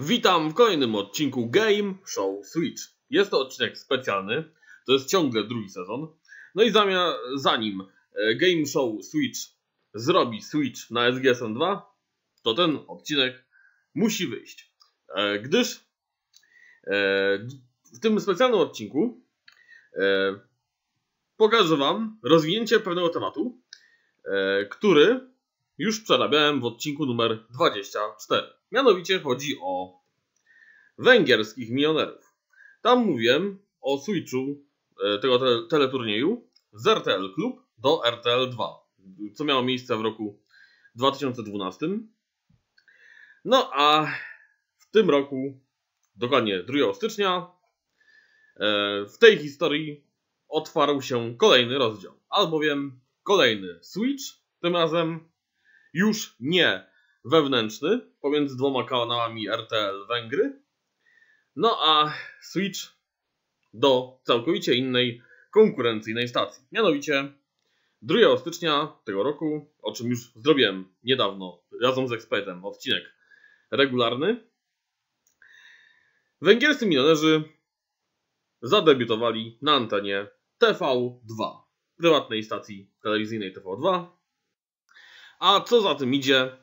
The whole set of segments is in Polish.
Witam w kolejnym odcinku Game Show Switch. Jest to odcinek specjalny, to jest ciągle drugi sezon. No i zamiast, zanim e, Game Show Switch zrobi Switch na SGSN 2, to ten odcinek musi wyjść. E, gdyż e, w tym specjalnym odcinku pokażę Wam rozwinięcie pewnego tematu, który już przerabiałem w odcinku numer 24. Mianowicie chodzi o węgierskich milionerów. Tam mówiłem o switchu e, tego te teleturnieju z RTL Club do RTL 2, co miało miejsce w roku 2012. No a w tym roku, dokładnie 2 stycznia, e, w tej historii otwarł się kolejny rozdział, albowiem kolejny Switch, tym razem już nie wewnętrzny pomiędzy dwoma kanałami RTL Węgry. No a switch do całkowicie innej konkurencyjnej stacji. Mianowicie 2 stycznia tego roku, o czym już zrobiłem niedawno razem z ekspertem odcinek regularny, węgierscy milionerzy zadebiutowali na antenie TV2, prywatnej stacji telewizyjnej TV2, a co za tym idzie,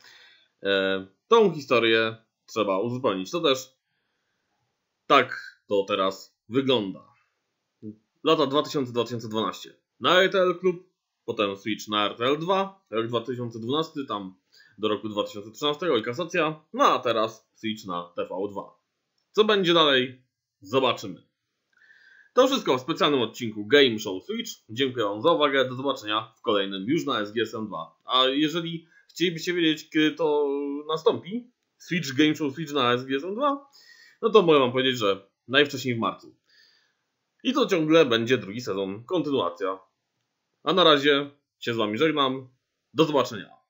e, tą historię trzeba uzupełnić. To też tak to teraz wygląda. Lata 2000-2012 na RTL Klub, potem Switch na RTL 2, rok 2012 tam do roku 2013 i kasacja, no a teraz Switch na TV2. Co będzie dalej? Zobaczymy. To wszystko w specjalnym odcinku Game Show Switch. Dziękuję Wam za uwagę, do zobaczenia w kolejnym już na SGSM 2. A jeżeli chcielibyście wiedzieć, kiedy to nastąpi, Switch Game Show Switch na SGSM 2, no to mogę Wam powiedzieć, że najwcześniej w marcu. I to ciągle będzie drugi sezon, kontynuacja. A na razie się z Wami żegnam, do zobaczenia.